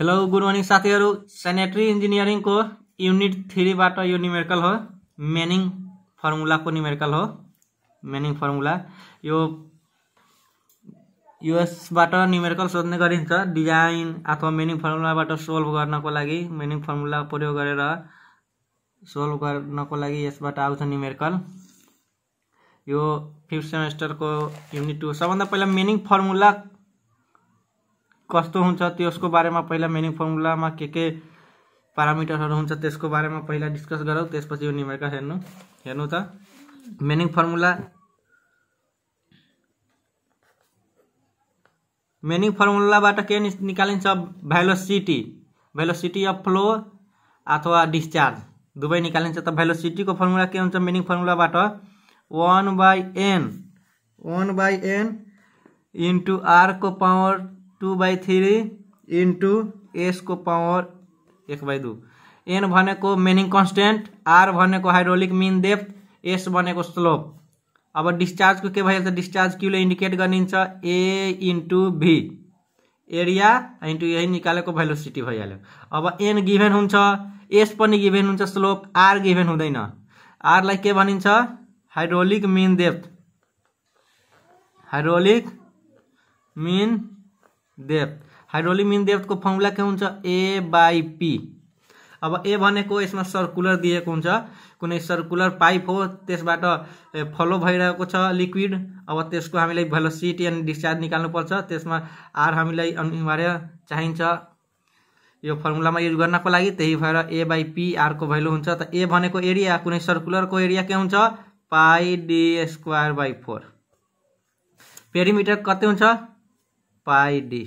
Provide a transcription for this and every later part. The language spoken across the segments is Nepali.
हेलो गुड मर्निङ साथीहरू सेनेटरी इन्जिनियरिङको युनिट थ्रीबाट यो न्युमेरिकल हो मेनिङ फर्मुलाको न्युमेरिकल हो मेनिङ फर्मुला यो युएसबाट न्युमेरिकल सोध्ने गरिन्छ डिजाइन अथवा मेनिङ फर्मुलाबाट सोल्भ गर्नको लागि मेनिङ फर्मुला प्रयोग गरेर सोल्भ गर्नको लागि यसबाट आउँछ न्युमेरिकल यो फिफ्थ सेमेस्टरको युनिट टू सबभन्दा पहिला मेनिङ फर्मुला कस्तो हुन्छ त्यसको बारेमा पहिला मेनिङ फर्मुलामा के के पारामिटरहरू हुन्छ त्यसको बारेमा पहिला डिस्कस गरौँ त्यसपछि यो निमेका हेर्नु हेर्नु त मेनिङ फर्मुला मेनिङ फर्मुलाबाट के निकालिन्छ भेलोसिटी भेलोसिटी अफ फ्लो अथवा डिस्चार्ज दुवै निकालिन्छ त भेलोसिटीको फर्मुला के हुन्छ मेनिङ फर्मुलाबाट one by N one by N into आरको power two by three into एसको पावर एक बाई दू एन भनेको मेनिङ कन्सटेन्ट आर भनेको हाइड्रोलिक मीन डेप्थ एस भनेको स्लोप अब डिस्चार्ज को के भइहाल्छ डिस्चार्ज क्युले इन्डिकेट गरिन्छ A into V area into यही निकालेको भेलोसिटी भइहाल्यो अब एन गिभेन हुन्छ एस पनि गिभेन हुन्छ स्लोप आर गिभेन हुँदैन लाई के भनिन्छ hydraulic mean depth hydraulic mean depth hydraulic mean depth को फर्मुला के हुन्छ ए बाई पी अब ए भनेको यसमा सर्कुलर दिएको हुन्छ कुनै सर्कुलर पाइप हो त्यसबाट फलो भइरहेको छ लिक्विड अब त्यसको हामीलाई भेलोसिटी अनि डिस्चार्ज निकाल्नुपर्छ त्यसमा आर हामीलाई अनिवार्य चाहिन्छ यो फर्मुलामा युज गर्नको लागि त्यही भएर ए बाई पी आरको भ्यालु हुन्छ त ए भनेको एरिया कुनै सर्कुलरको एरिया के हुन्छ pi D square by four perimeter कति हुन्छ पाई डी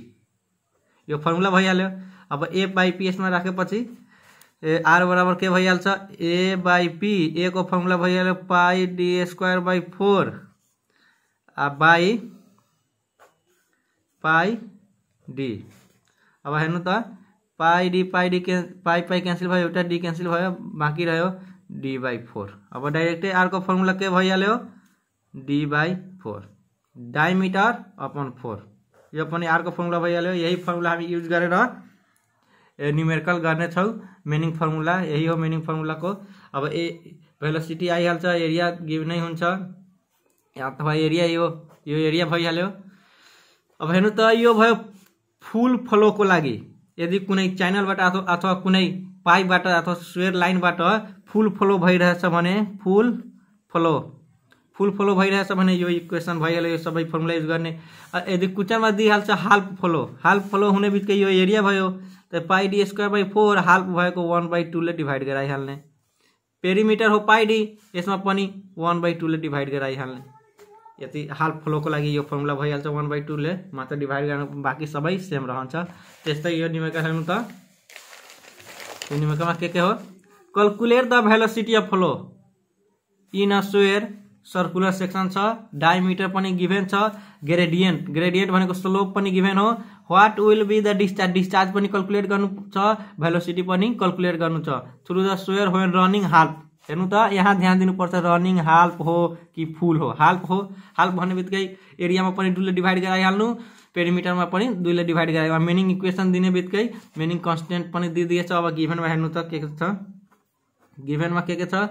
यो फर्मुला भैया अब ए बाई पी इसमें राखे आर बराबर के भैया ए बाई पी ए को फर्मुला भैया pi D square by four by pi D अब हेन त पाई डी पाई डी के पाई पाई कैंसिल भाई डी कैंसिल भाई बाकी रहो डी बाई फोर अब आर को फर्मुला के भैया डी बाई फोर डायमीटर अपन फोर यो पनि अर्को फर्मुला भइहाल्यो यही फर्मुला हामी युज गरेर न्युमेरिकल गर्नेछौँ मिनिङ फर्मुला यही हो मिनिङ फर्मुलाको अब ए भेलोसिटी आइहाल्छ एरिया गिभ नै हुन्छ अथवा एरिया यो यो एरिया भइहाल्यो अब हेर्नु त यो भयो फुल फ्लोको लागि यदि कुनै च्यानलबाट अथवा अथवा कुनै पाइपबाट अथवा स्वेयर लाइनबाट फुल फ्लो भइरहेछ भने फुल फ्लो फुल फलो भइरहेछ भने यो इक्वेसन भइहाल्यो यो सबै फर्मुला युज गर्ने यदि क्वेसनमा दिइहाल्छ हाल्फ फलो हाल्फ फलो हुने बित्तिकै यो एरिया भयो त pi D square by four half भएको वान बाई टूले डिभाइड गराइहाल्ने पेरिमिटर हो पाइडी यसमा पनि वान बाई टूले डिभाइड गराइहाल्ने यति हाल्फ फ्लोको लागि यो फर्मुला भइहाल्छ वान बाई टूले मात्र डिभाइड गर्नु बाँकी सबै सेम रहन्छ त्यस्तै यो निमेका हेर्नु त यो निमेकामा के के हो calculate the velocity of flow in a sewer circular section छ डायमिटर पनि गिभेन छ ग्रेडियन्ट ग्रेडियन्ट भनेको स्लोप पनि गिभेन हो what will be the discharge discharge पनि कलकुलेट गर्नु छ भेलोसिटी पनि कलकुलेट गर्नु छ through the sewer when running half हेर्नु त यहाँ ध्यान दिनुपर्छ रनिङ हाल्फ हो कि फुल हो हाल्फ हो हाल्फ भन्ने बित्तिकै एरियामा पनि दुईले डिभाइड गराइहाल्नु पेरिमिटरमा पनि दुईले डिभाइड गरेर मिनिङ इक्वेसन दिने बित्तिकै मिनिङ कन्सटेन्ट पनि दिइदिएछ अब गिभेनमा हेर्नु त के के छ गिभेनमा के के छ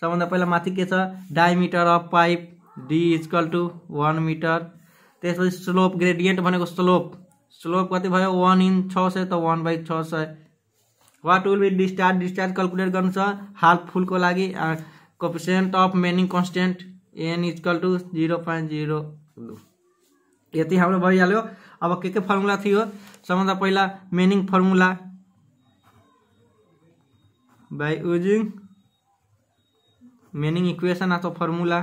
सबभन्दा पहिला माथि के छ diameter of pipe D equal to one metre त्यसपछि स्लोप ग्रेडियन्ट भनेको स्लोप स्लोप कति भयो वान इन छ सय त वान बाई छ सय what will be discharge discharge calculate गर्नु छ हाफ फुलको लागि coefficient of Manning constant N equal to zero point zero यति हाम्रो भइहाल्यो अब के के फर्मुला थियो सबभन्दा पहिला Manning formula by using Manning equation अथवा फर्मुला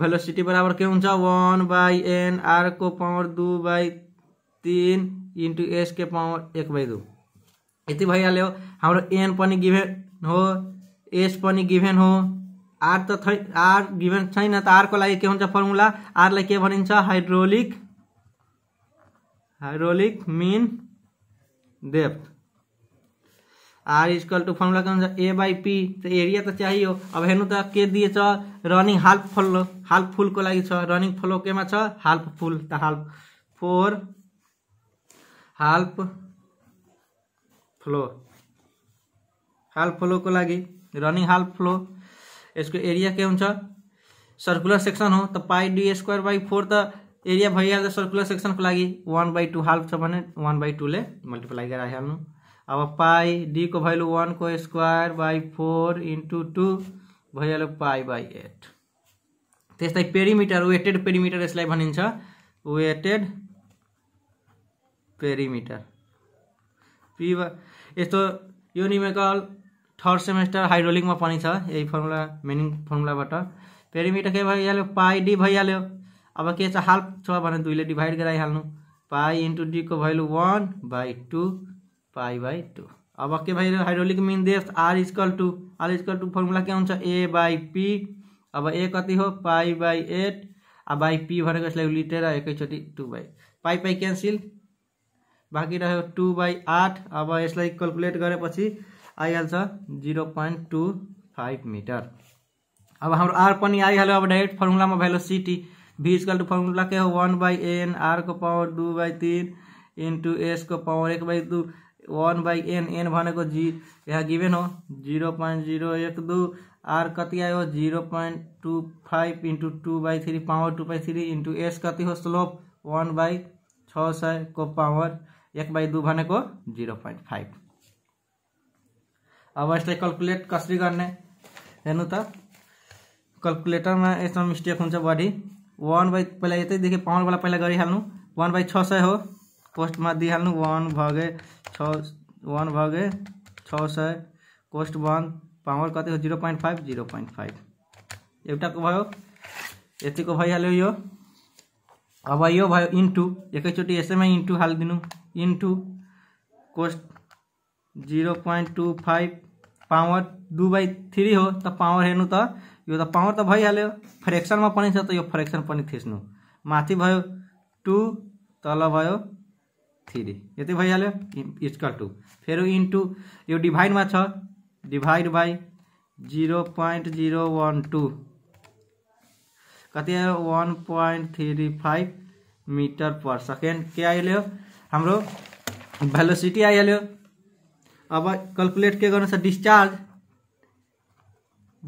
भेलोसिटी बराबर के हुन्छ वान बाई एन आरको पावर दु बाई तिन इन्टु एसके पावर एक बाई दू यति भइहाल्यो हाम्रो एन पनि गिभेन हो एस पनि गिभेन हो आर त थै आर गिभेन छैन त आरको लागि के हुन्छ फर्मुला आरलाई के भनिन्छ hydraulic hydraulic mean depth R equal to formula के सा ए बाई पी तो एरिया त चाहियो अब हेर्नु त के दिएछ रनिङ हाल्फ फलो हाल्फ फुलको लागि छ रनिङ फ्लो केमा छ हाल्फ फुल त half for half flow half फ्लोको लागि रनिङ हाल्फ फ्लो यसको एरिया के हुन्छ सर्कुलर सेक्सन हो त pi D square by four त एरिया भइहाल्छ सर्कुलर सेक्सनको लागि वान बाई टू हाल्फ छ भने वान बाई टूले मल्टिप्लाई गरेर हाल्नु अब पाई डीको भ्यालु वानको square by four into two भइहाल्यो पाई बाई एट त्यस्तै पेरिमिटर वेटेड पेरिमिटर यसलाई भनिन्छ वेटेड पेरिमिटर पी यस्तो यो न्युमेरिकल थर्ड सेमेस्टर हाइड्रोलिकमा पनि छ यही फर्मुला मेनिङ फर्मुलाबाट पेरिमिटर के भइहाल्यो पाई डी भइहाल्यो अब के छ हाल्फ छ भने दुईले डिभाइड गराइहाल्नु पाई इन्टु डीको value one by two pi by two अब के भाइ हाइड्रोलिक मिन देश R equal to R equal to formula के हुन्छ ए बाई पी अब ए कति हो pi by eight A by P भनेको यसलाई उल्लिटेर एकैचोटि two by pi pi cancel बाँकी रह्यो टू बाई आठ अब यसलाई क्यालकुलेट गरेपछि आइहाल्छ zero point two five metre अब हाम्रो आर पनि आइहाल्यो अब डाइरेक्ट फर्मुलामा velocity V equal to formula के हो वान बाई एन आरको पावर टू बाई तिन इन्टु एसको पावर एक by two one by N N को जी यहाँ गिवेन हो जीरो पॉइंट जीरो एक दू आर कति आयो zero point two five into two by three power two by three into S कति हो स्लोप वन बाई छ को पावर एक बाई दू भनेको जिरो पोइन्ट फाइभ अब यसलाई कलकुलेट कसरी करने हेर्नु त में यसमा मिस्टेक हो बड़ी वन बाई पहिला यतैदेखि पावरवाला पहिला गरिहाल्नु वान बाई छ सौ हो पोस्ट में दी दिइहाल्नु वन भगे छः वन भागे छः कोस्ट वन पावर कत हो zero point five zero point five एटा को भाई एति को भाई हाल हो अब आइयो भाई इंटू एक चोटी एस में इंटू हाल दिनू इंटू कोस्ट zero point two five power दू बाई थ्री हो तो पावर हेनु तो यो तो पावर तो भई हाल्यो फ्रैक्शन में पनी छ तो यो फ्रैक्शन पनी थिस्नु माथि भयो टू तल भो थ्री ये भैया इजकल टू फिर इंटू ये डिभाइड में divide by zero point zero one two कति one point three five metre per second के आइल हम वेलोसिटी आइल अब कैलकुलेट के करना डिस्चार्ज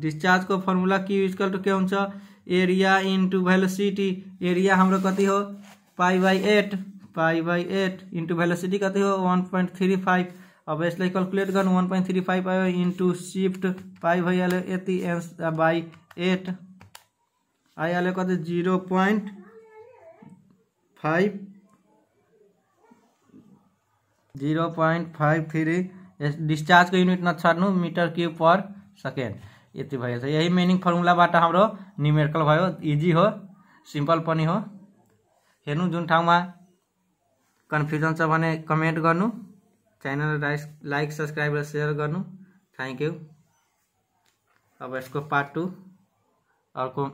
डिस्चार्ज को फर्मुला कि इजकल टू के एरिया इंटू भेलोसिटी एरिया हम कति हो pi by eight pi by eight into velocity कहते हो वन पॉइंट थ्री फाइव अब इसलिए कैलकुलेट कर one point three five pi into shift pi भाई आलो एती बाई एट आई आल कहते zero point five zero point five three discharge के यूनिट न छू मीटर क्यूब पर सेकेंड ये भाई यही मेनिंग फर्मुला हम न्यूमेरिकल भो इजी हो सीम्पल पनी हो हेन जो में कन्फ्यूजन छमेंट कर चैनल लाइक सब्सक्राइब र सेयर गर्नु यू अब इसको पार्ट टू अर्को